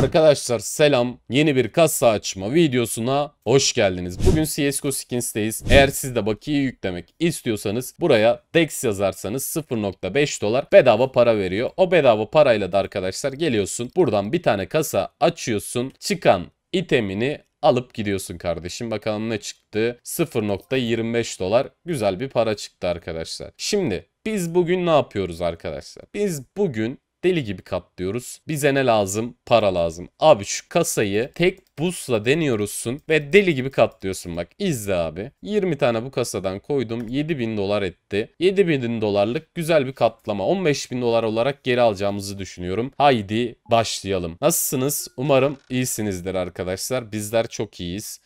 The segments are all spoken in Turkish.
Arkadaşlar selam. Yeni bir kasa açma videosuna hoş geldiniz. Bugün CSGO Skins'teyiz. Eğer siz de bakiye yüklemek istiyorsanız buraya DEX yazarsanız 0.5 dolar bedava para veriyor. O bedava parayla da arkadaşlar geliyorsun. Buradan bir tane kasa açıyorsun. Çıkan itemini alıp gidiyorsun kardeşim. Bakalım ne çıktı? 0.25 dolar güzel bir para çıktı arkadaşlar. Şimdi biz bugün ne yapıyoruz arkadaşlar? Biz bugün deli gibi katlıyoruz. Bize ne lazım? Para lazım. Abi şu kasayı tek busla deniyoruzsun ve deli gibi katlıyorsun bak. izle abi. 20 tane bu kasadan koydum. 7000 dolar etti. 7000 dolarlık güzel bir katlama. 15000 dolar olarak geri alacağımızı düşünüyorum. Haydi başlayalım. Nasılsınız? Umarım iyisinizdir arkadaşlar. Bizler çok iyiyiz.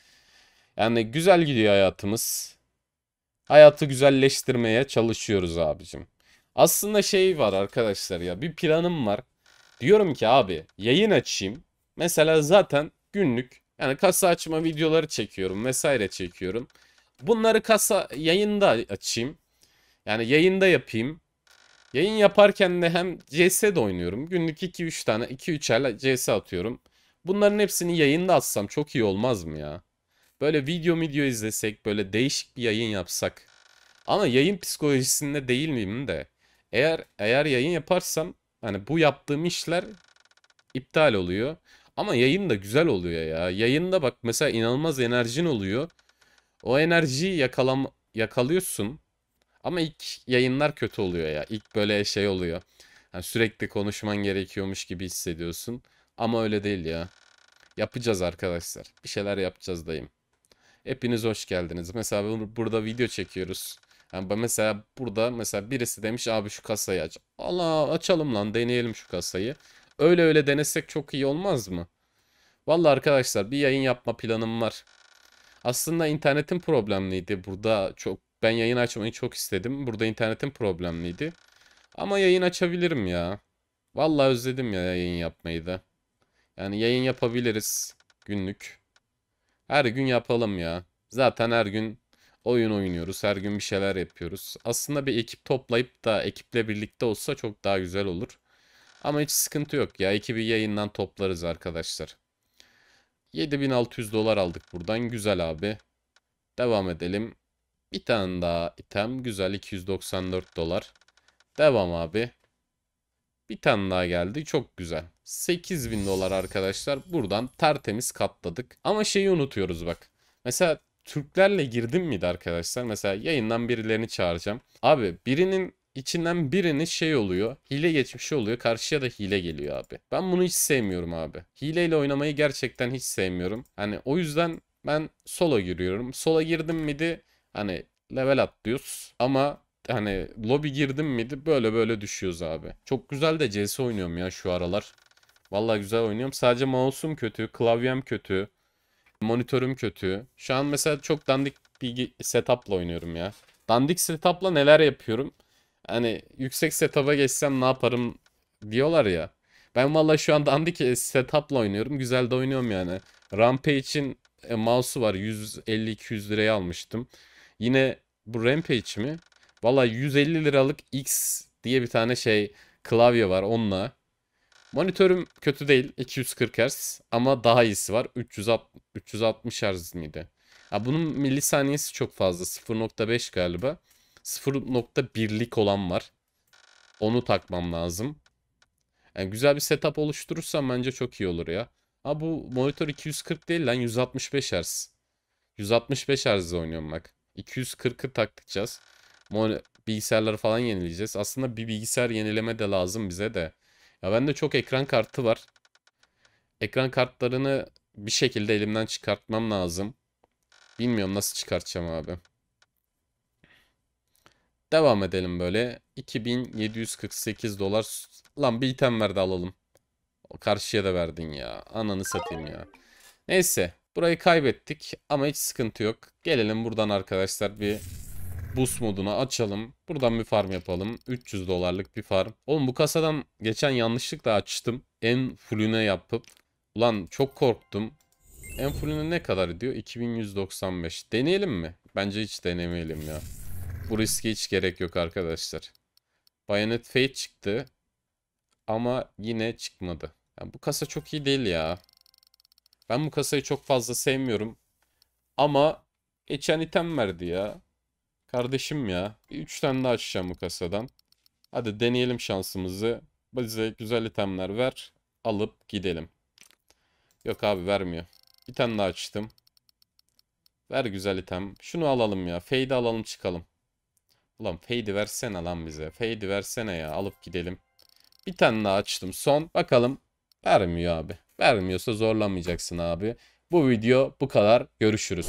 Yani güzel gidiyor hayatımız. Hayatı güzelleştirmeye çalışıyoruz abicim. Aslında şey var arkadaşlar ya bir planım var. Diyorum ki abi yayın açayım. Mesela zaten günlük yani kasa açma videoları çekiyorum vesaire çekiyorum. Bunları kasa yayında açayım. Yani yayında yapayım. Yayın yaparken de hem CS de oynuyorum. Günlük 2-3 tane 2-3'er CS atıyorum. Bunların hepsini yayında atsam çok iyi olmaz mı ya? Böyle video video izlesek böyle değişik bir yayın yapsak. Ama yayın psikolojisinde değil miyim de. Eğer eğer yayın yaparsam hani bu yaptığım işler iptal oluyor. Ama yayın da güzel oluyor ya. Yayında bak mesela inanılmaz enerjin oluyor. O enerjiyi yakalam yakalıyorsun. Ama ilk yayınlar kötü oluyor ya. İlk böyle şey oluyor. Yani sürekli konuşman gerekiyormuş gibi hissediyorsun. Ama öyle değil ya. Yapacağız arkadaşlar. Bir şeyler yapacağız dayım. Hepiniz hoş geldiniz. Mesela burada video çekiyoruz. Yani mesela burada mesela birisi demiş abi şu kasayı aç. Allah açalım lan deneyelim şu kasayı. Öyle öyle denesek çok iyi olmaz mı? Valla arkadaşlar bir yayın yapma planım var. Aslında internetin problemliydi. Burada çok ben yayın açmayı çok istedim. Burada internetin problemliydi. Ama yayın açabilirim ya. Vallahi özledim ya yayın yapmayı da. Yani yayın yapabiliriz günlük. Her gün yapalım ya. Zaten her gün oyun oynuyoruz. Her gün bir şeyler yapıyoruz. Aslında bir ekip toplayıp da ekiple birlikte olsa çok daha güzel olur. Ama hiç sıkıntı yok ya. Ekibi yayından toplarız arkadaşlar. 7600 dolar aldık buradan. Güzel abi. Devam edelim. Bir tane daha item. Güzel 294 dolar. Devam abi. Bir tane daha geldi. Çok güzel. 8000 dolar arkadaşlar. Buradan tertemiz katladık. Ama şeyi unutuyoruz bak. Mesela Türklerle girdim miydi arkadaşlar? Mesela yayından birilerini çağıracağım. Abi birinin içinden birinin şey oluyor. Hile geçmiş oluyor. Karşıya da hile geliyor abi. Ben bunu hiç sevmiyorum abi. Hileyle oynamayı gerçekten hiç sevmiyorum. Hani o yüzden ben sola giriyorum. Sola girdim miydi hani level atlıyoruz. Ama hani lobi girdim miydi böyle böyle düşüyoruz abi. Çok güzel de CS oynuyorum ya şu aralar. Vallahi güzel oynuyorum. Sadece mouse'um kötü, klavyem kötü. Monitörüm kötü. Şu an mesela çok dandik bir setup'la oynuyorum ya. Dandik setup'la neler yapıyorum? Hani yüksek setup'a geçsem ne yaparım diyorlar ya. Ben valla şu an dandik e, setup'la oynuyorum. Güzel de oynuyorum yani. için e, mouse'u var. 150-200 liraya almıştım. Yine bu Rampage mi? Valla 150 liralık X diye bir tane şey klavye var onunla. Monitörüm kötü değil. 240 Hz ama daha iyisi var. 360, 360 Hz miydi? Ha, bunun milisaniyesi çok fazla. 0.5 galiba. 0.1'lik olan var. Onu takmam lazım. Yani güzel bir setup oluşturursam bence çok iyi olur ya. Ha bu monitör 240 değil lan 165 Hz. 165 Hz'de oynuyorum bak. 240'ı takacağız. Bilgisayarları falan yenileyeceğiz. Aslında bir bilgisayar yenileme de lazım bize de. Ya bende çok ekran kartı var. Ekran kartlarını bir şekilde elimden çıkartmam lazım. Bilmiyorum nasıl çıkartacağım abi. Devam edelim böyle. 2748 dolar. Lan bir item verdi alalım. O karşıya da verdin ya. Ananı satayım ya. Neyse. Burayı kaybettik ama hiç sıkıntı yok. Gelelim buradan arkadaşlar bir boost moduna açalım. Buradan bir farm yapalım. 300 dolarlık bir farm. Oğlum bu kasadan geçen yanlışlıkla açtım. En fullüne yapıp. Ulan çok korktum. En fullüne ne kadar diyor? 2195. Deneyelim mi? Bence hiç denemeyelim ya. Bu riske hiç gerek yok arkadaşlar. Bayonet Fate çıktı. Ama yine çıkmadı. Yani bu kasa çok iyi değil ya. Ben bu kasayı çok fazla sevmiyorum. Ama geçen item verdi ya. Kardeşim ya. 3 tane daha açacağım bu kasadan. Hadi deneyelim şansımızı. Bize güzel itemler ver. Alıp gidelim. Yok abi vermiyor. Bir tane daha açtım. Ver güzel item. Şunu alalım ya. Fade alalım çıkalım. Ulan Fade versene lan bize. Fade versene ya. Alıp gidelim. Bir tane daha açtım. Son. Bakalım. Vermiyor abi. Vermiyorsa zorlamayacaksın abi. Bu video bu kadar. Görüşürüz.